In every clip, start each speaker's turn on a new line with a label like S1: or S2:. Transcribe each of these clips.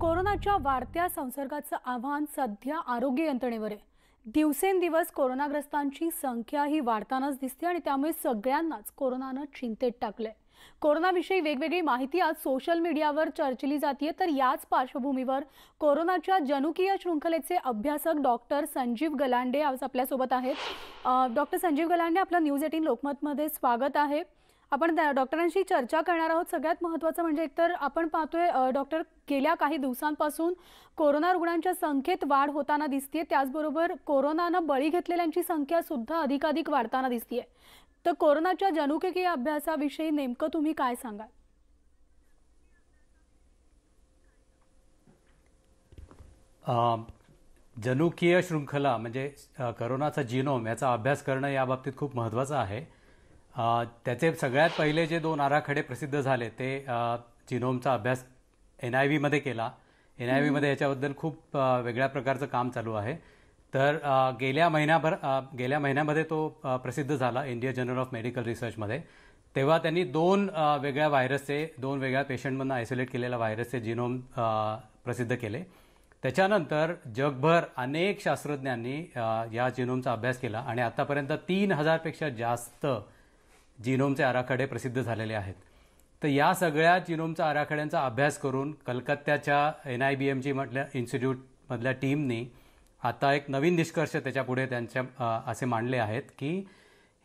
S1: कोरोनाच्या वाढत्या संसर्गाचं आव्हान सध्या आरोग्य यंत्रणेवर आहे दिवसेंदिवस कोरोनाग्रस्तांची संख्या ही वाढतानाच दिसते आणि त्यामुळे सगळ्यांनाच कोरोनानं चिंतेत टाकलंय कोरोनाविषयी वेगवेगळी माहिती आज सोशल मीडियावर चर्चिली जाते तर याच पार्श्वभूमीवर कोरोनाच्या जनुकीय शृंखलेचे अभ्यासक डॉक्टर संजीव गलांडे आज आपल्यासोबत आहेत डॉक्टर संजीव गलांडे आपलं न्यूज एटीन लोकमतमध्ये स्वागत आहे आपण डॉक्टरांशी चर्चा करणार आहोत सगळ्यात महत्त्वाचं म्हणजे एकतर आपण पाहतोय डॉक्टर गेल्या काही दिवसांपासून कोरोना रुग्णांच्या संख्येत वाढ होताना दिसतेय त्याचबरोबर कोरोनानं बळी घेतलेल्यांची संख्या सुद्धा अधिकाधिक वाढताना दिसतेय तर कोरोनाच्या जनुकीय अभ्यासाविषयी नेमकं तुम्ही काय सांगाल
S2: जनुकीय श्रृंखला म्हणजे करोनाचा जिनोम याचा अभ्यास करणं या बाबतीत खूप महत्वाचं आहे त्याचे सगळ्यात पहिले जे दोन आराखडे प्रसिद्ध झाले ते जिनोमचा अभ्यास एन आय व्हीमध्ये केला एन आय व्हीमध्ये याच्याबद्दल खूप वेगळ्या प्रकारचं काम चालू आहे तर गेल्या महिन्याभर गेल्या महिन्यामध्ये तो प्रसिद्ध झाला इंडिया जर्नल ऑफ मेडिकल रिसर्चमध्ये तेव्हा त्यांनी दोन वेगळ्या व्हायरसचे दोन वेगळ्या पेशंटमधनं आयसोलेट केलेल्या व्हायरसचे जिनोम प्रसिद्ध केले त्याच्यानंतर जगभर अनेक शास्त्रज्ञांनी या जिनोमचा अभ्यास केला आणि आतापर्यंत तीन हजारपेक्षा जास्त जिनोमचे आराखडे प्रसिद्ध झालेले आहेत तर या सगळ्या जिनोमच्या आराखड्यांचा अभ्यास करून कलकत्त्याच्या एन आय बी एमची म्हटल्या इन्स्टिट्यूटमधल्या टीमनी आता एक नवीन निष्कर्ष त्याच्यापुढे त्यांच्या असे मांडले आहेत की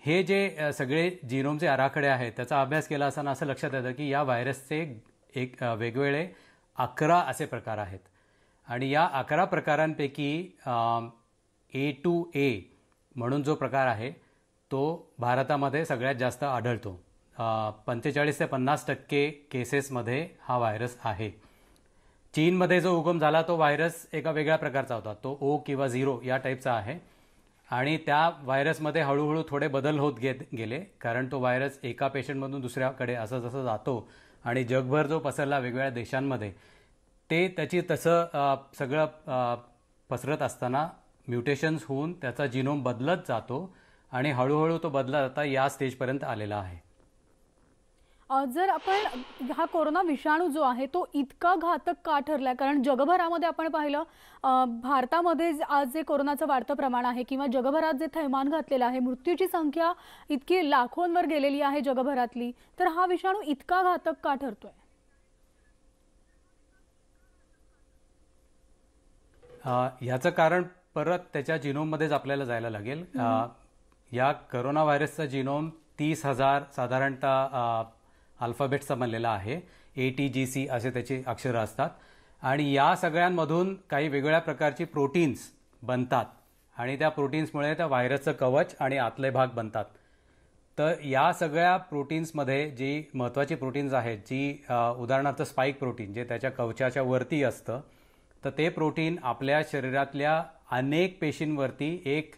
S2: हे जे सगळे जिनोमचे आराखडे आहेत त्याचा अभ्यास केला असताना असं लक्षात येतं की या व्हायरसचे एक वेगवेगळे अकरा असे प्रकार आहेत आणि या अकरा प्रकारांपैकी ए टू ए म्हणून जो प्रकार आहे तो भारतामध्ये सगळ्यात जास्त आढळतो पंचेचाळीस ते पन्नास टक्के केसेसमध्ये हा व्हायरस आहे चीनमध्ये जो उगम झाला तो व्हायरस एका वेगळ्या प्रकारचा होता तो ओ किंवा झिरो या टाईपचा आहे आणि त्या व्हायरसमध्ये हळूहळू थोडे बदल होत घेत गेले कारण तो व्हायरस एका पेशंटमधून दुसऱ्याकडे असं जसं जातो आणि जगभर जो पसरला वेगवेगळ्या देशांमध्ये ते त्याची तसं सगळं पसरत असताना म्युटेशन्स होऊन त्याचा जिनोम बदलत जातो आणि हळूहळू तो बदला आता या स्टेजपर्यंत आलेला आहे
S1: जर आपण हा कोरोना विषाणू जो आहे तो इतका घातक का ठरलाय कारण जगभरामध्ये आपण पाहिलं भारतामध्ये आज जे कोरोनाचं वाढतं प्रमाण आहे किंवा जगभरात जे थैमान घातलेलं आहे मृत्यूची संख्या इतकी लाखोंवर गेलेली आहे जगभरातली तर हा विषाणू इतका घातक का
S2: ठरतोय याचं कारण परत त्याच्या जिनोममध्येच आपल्याला जायला लागेल या करोना व्हायरसचा जिनोम तीस हजार साधारणतः अल्फाबेटचा बनलेला आहे ए टी जी सी असे त्याचे अक्षरं असतात आणि या सगळ्यांमधून काही वेगवेगळ्या प्रकारची प्रोटीन्स बनतात आणि त्या प्रोटीन्समुळे त्या व्हायरसचं कवच आणि आतले भाग बनतात तर या सगळ्या प्रोटीन्समध्ये जी महत्त्वाची प्रोटीन्स आहेत जी उदाहरणार्थ स्पाईक प्रोटीन जे त्याच्या कवचाच्या वरती असतं तर ते प्रोटीन आपल्या शरीरातल्या अनेक पेशींवरती एक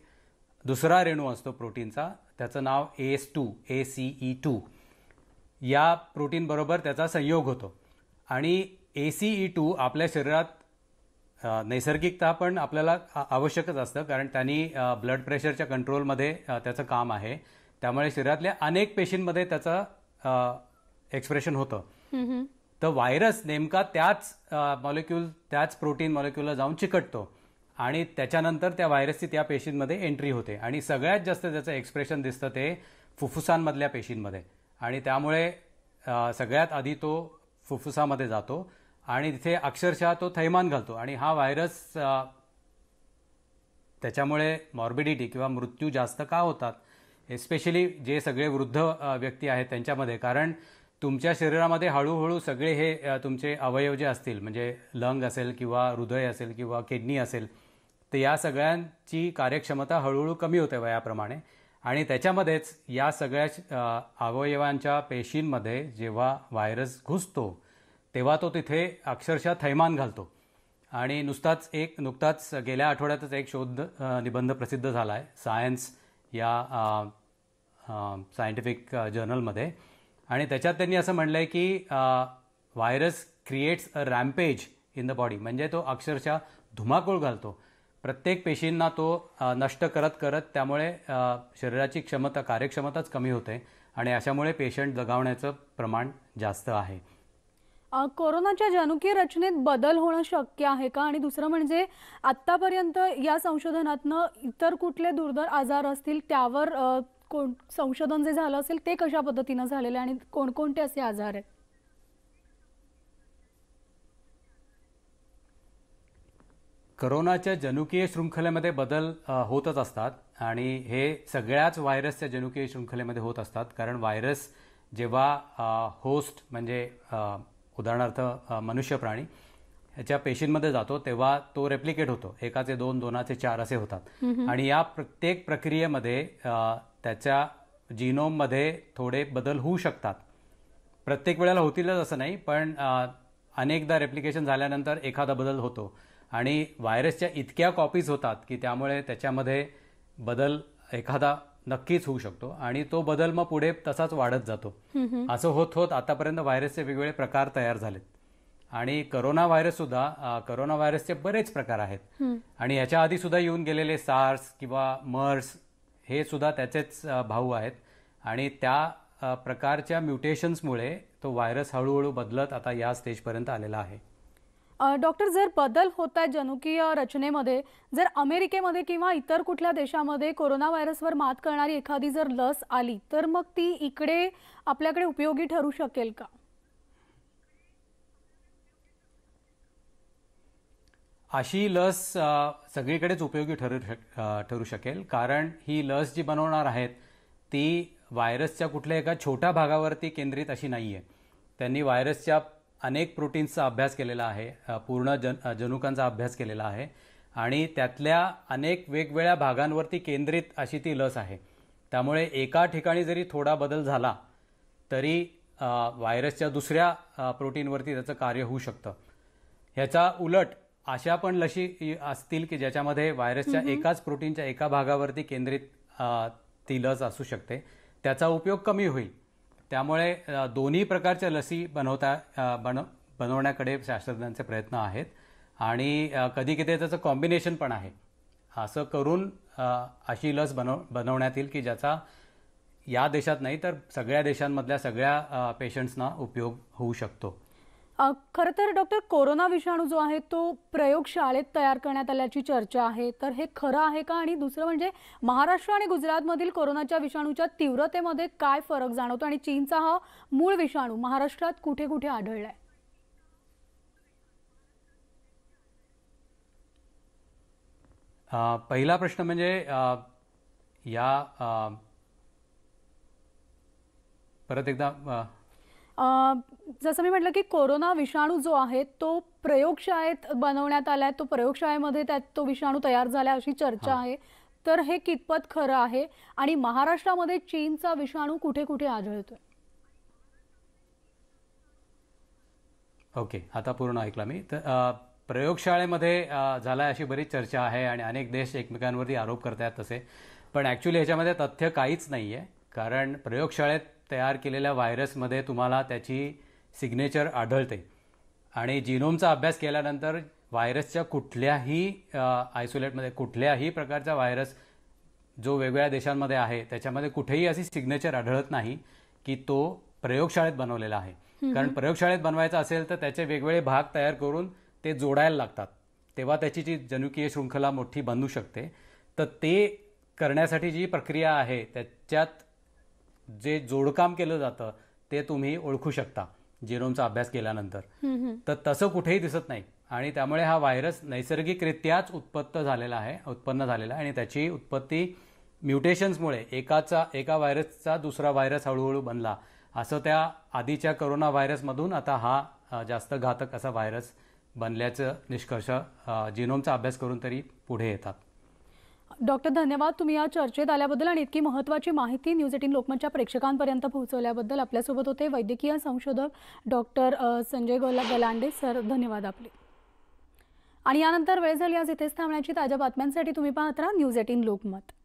S2: दुसरा रेणू असतो प्रोटीनचा त्याचं नाव S two A C two या प्रोटीनबरोबर त्याचा संयोग होतो आणि ए सी टू आपल्या शरीरात नैसर्गिकता पण आपल्याला आवश्यकच असतं कारण त्यांनी ब्लड प्रेशरच्या कंट्रोलमध्ये त्याचं काम आहे त्यामुळे शरीरातल्या अनेक पेशींमध्ये त्याचं एक्सप्रेशन
S1: होतं
S2: तर व्हायरस नेमका त्याच मॉलिक्यूल त्याच प्रोटीन मॉलिक्युलला जाऊन चिकटतो आणि त्याच्यानंतर त्या व्हायरसची त्या पेशींमध्ये एंट्री होते आणि सगळ्यात जास्त त्याचं एक्सप्रेशन दिसतं ते फुफ्फुसांमधल्या पेशींमध्ये आणि त्यामुळे सगळ्यात आधी तो फुफ्फुसामध्ये जातो आणि तिथे अक्षरशः तो थैमान घालतो आणि हा व्हायरस त्याच्यामुळे मॉर्बिडिटी किंवा मृत्यू जास्त का होतात एस्पेशली जे सगळे वृद्ध व्यक्ती आहेत त्यांच्यामध्ये कारण तुमच्या शरीरामध्ये हळूहळू सगळे हे तुमचे अवयव जे असतील म्हणजे लंग असेल किंवा हृदय असेल किंवा किडनी असेल तर या सगळ्यांची कार्यक्षमता हळूहळू कमी होते वयाप्रमाणे आणि त्याच्यामध्येच या सगळ्या अवयवांच्या पेशींमध्ये जेव्हा व्हायरस घुसतो तेव्हा तो तिथे अक्षरशः थैमान घालतो आणि नुसताच एक नुकताच गेल्या आठवड्यातच एक शोध निबंध प्रसिद्ध झाला आहे सायन्स या सायंटिफिक जर्नलमध्ये आणि त्याच्यात त्यांनी असं म्हणलं आहे की virus creates a rampage in the body म्हणजे तो अक्षरशः धुमाकूळ घालतो प्रत्येक पेशींना तो नष्ट करत करत त्यामुळे शरीराची क्षमता कार्यक्षमताच कमी होते आणि अशामुळे पेशंट दगावण्याचं प्रमाण जास्त आहे
S1: कोरोनाच्या जनुकीय रचनेत बदल होणं शक्य आहे का आणि दुसरं म्हणजे आत्तापर्यंत या संशोधनातनं इतर कुठले दुर्धर आजार असतील त्यावर कोण संशोधन जे झालं असेल ते कशा पद्धतीनं झालेले आणि कोणकोणते असे आजार आहेत
S2: करोनाच्या जनुकीय शृंखलेमध्ये बदल होतच असतात आणि हे सगळ्याच व्हायरसच्या जनुकीय शृंखलेमध्ये होत असतात कारण व्हायरस जेव्हा होस्ट म्हणजे उदाहरणार्थ मनुष्य प्राणी ह्याच्या पेशींमध्ये जातो तेव्हा तो रेप्लिकेट होतो एकाचे दोन दोनाचे चार असे होतात आणि या प्रत्येक प्रक्रियेमध्ये त्याच्या जीनोममध्ये थोडे बदल होऊ शकतात प्रत्येक वेळेला होतीलच असं नाही पण अनेकदा रेप्लिकेशन झाल्यानंतर एखादा बदल होतो आणि व्हायरसच्या इतक्या कॉपीज होतात की त्यामुळे त्याच्यामध्ये बदल एखादा नक्कीच होऊ शकतो आणि तो बदल मग पुढे तसाच वाढत जातो असं होत होत आतापर्यंत व्हायरसचे वेगवेगळे प्रकार तयार झालेत आणि करोना व्हायरस सुद्धा करोना व्हायरसचे बरेच प्रकार आहेत आणि याच्या आधी सुद्धा येऊन गेलेले सार्स किंवा मर्स हे सुद्धा त्याचेच भाऊ आहेत आणि त्या प्रकारच्या म्युटेशन्समुळे तो व्हायरस हळूहळू बदलत आता या स्टेजपर्यंत आलेला आहे
S1: डॉक्टर जर बदल होत आहेत जनुकीय रचनेमध्ये जर अमेरिकेमध्ये किंवा इतर कुठल्या देशामध्ये कोरोना व्हायरसवर मात करणारी एखादी जर लस आली तर मग ती इकडे आपल्याकडे उपयोगी ठरू शकेल का
S2: अशी लस सगळीकडेच उपयोगी ठरू ठरू शकेल कारण ही लस जी बनवणार आहेत ती व्हायरसच्या कुठल्या एका छोट्या भागावरती केंद्रित अशी नाही आहे त्यांनी व्हायरसच्या अनेक प्रोटीन्सचा अभ्यास केलेला आहे पूर्ण जन जनुकांचा अभ्यास केलेला आहे आणि त्यातल्या अनेक वेगवेगळ्या भागांवरती केंद्रित अशी ती लस आहे त्यामुळे एका ठिकाणी जरी थोडा बदल झाला तरी व्हायरसच्या दुसऱ्या प्रोटीनवरती त्याचं कार्य होऊ शकतं ह्याचा उलट अशा पण लशी असतील की ज्याच्यामध्ये व्हायरसच्या एकाच प्रोटीनच्या एका भागावरती केंद्रित ती लस असू शकते त्याचा उपयोग कमी होईल त्यामुळे दोन्ही प्रकारच्या लसी बनवता बन बनवण्याकडे शास्त्रज्ञांचे प्रयत्न आहेत आणि कधी किती त्याचं कॉम्बिनेशन पण आहे असं करून अशी लस बनव बनवण्यात येईल की ज्याचा या देशात नाही तर सगळ्या देशांमधल्या सगळ्या पेशंट्सना उपयोग होऊ शकतो
S1: खरं तर डॉक्टर कोरोना विषाणू जो आहे तो प्रयोगशाळेत तयार करण्यात आल्याची चर्चा आहे तर हे खरं आहे का आणि दुसरं म्हणजे महाराष्ट्र आणि गुजरातमधील कोरोनाच्या विषाणूच्या तीव्रतेमध्ये काय फरक जाणवतो आणि चीनचा हा मूळ विषाणू महाराष्ट्रात कुठे कुठे आढळला आहे
S2: पहिला प्रश्न म्हणजे या परत एकदा
S1: जसं मी म्हटलं की कोरोना विषाणू जो आहे तो प्रयोगशाळेत बनवण्यात आला आहे तो प्रयोगशाळेमध्ये त्यात तो विषाणू तयार झाला अशी चर्चा आहे तर हे कितपत खरं आहे आणि महाराष्ट्रामध्ये चीनचा विषाणू कुठे कुठे आढळतोय
S2: ओके आता पूर्ण ऐकला मी तर प्रयोगशाळेमध्ये झालाय अशी बरीच चर्चा आहे आणि अनेक देश एकमेकांवरती आरोप करतात तसे पण ॲक्च्युली ह्याच्यामध्ये तथ्य काहीच नाही आहे कारण प्रयोगशाळेत तयार केलेल्या व्हायरसमध्ये तुम्हाला त्याची सिग्नेचर आढळते आणि जिनोमचा अभ्यास केल्यानंतर व्हायरसच्या कुठल्याही आयसोलेटमध्ये कुठल्याही प्रकारचा व्हायरस जो वेगवेगळ्या देशांमध्ये आहे त्याच्यामध्ये कुठेही अशी सिग्नेचर आढळत नाही की तो प्रयोगशाळेत बनवलेला आहे कारण प्रयोगशाळेत बनवायचा असेल तर त्याचे वेगवेगळे भाग तयार करून ते जोडायला लागतात तेव्हा त्याची जी जनुकीय शृंखला मोठी बनू शकते तर ते करण्यासाठी जी प्रक्रिया आहे त्याच्यात जे जोडकाम केलं जातं ते तुम्ही ओळखू शकता जिनोमचा अभ्यास केल्यानंतर तर तसं कुठेही दिसत नाही आणि त्यामुळे हा व्हायरस नैसर्गिकरित्याच उत्पन्न झालेला आहे उत्पन्न झालेला आहे आणि त्याची उत्पत्ती म्युटेशन्समुळे एकाचा एका व्हायरसचा दुसरा व्हायरस हळूहळू बनला असं त्या आधीच्या करोना व्हायरसमधून आता हा जास्त घातक असा व्हायरस बनल्याचं निष्कर्ष जिनोमचा अभ्यास करून तरी पुढे येतात
S1: डॉक्टर धन्यवाद तुम्ही या चर्चेत आल्याबद्दल आणि इतकी महत्त्वाची माहिती न्यूज एटीन लोकमतच्या प्रेक्षकांपर्यंत पोहोचवल्याबद्दल आपल्यासोबत होते वैद्यकीय संशोधक डॉक्टर संजय गोला गलांडे सर धन्यवाद आपले आणि यानंतर वेळ झाली आज इथेच थांबण्याची ताज्या बातम्यांसाठी तुम्ही पाहत राहा न्यूज एटीन लोकमत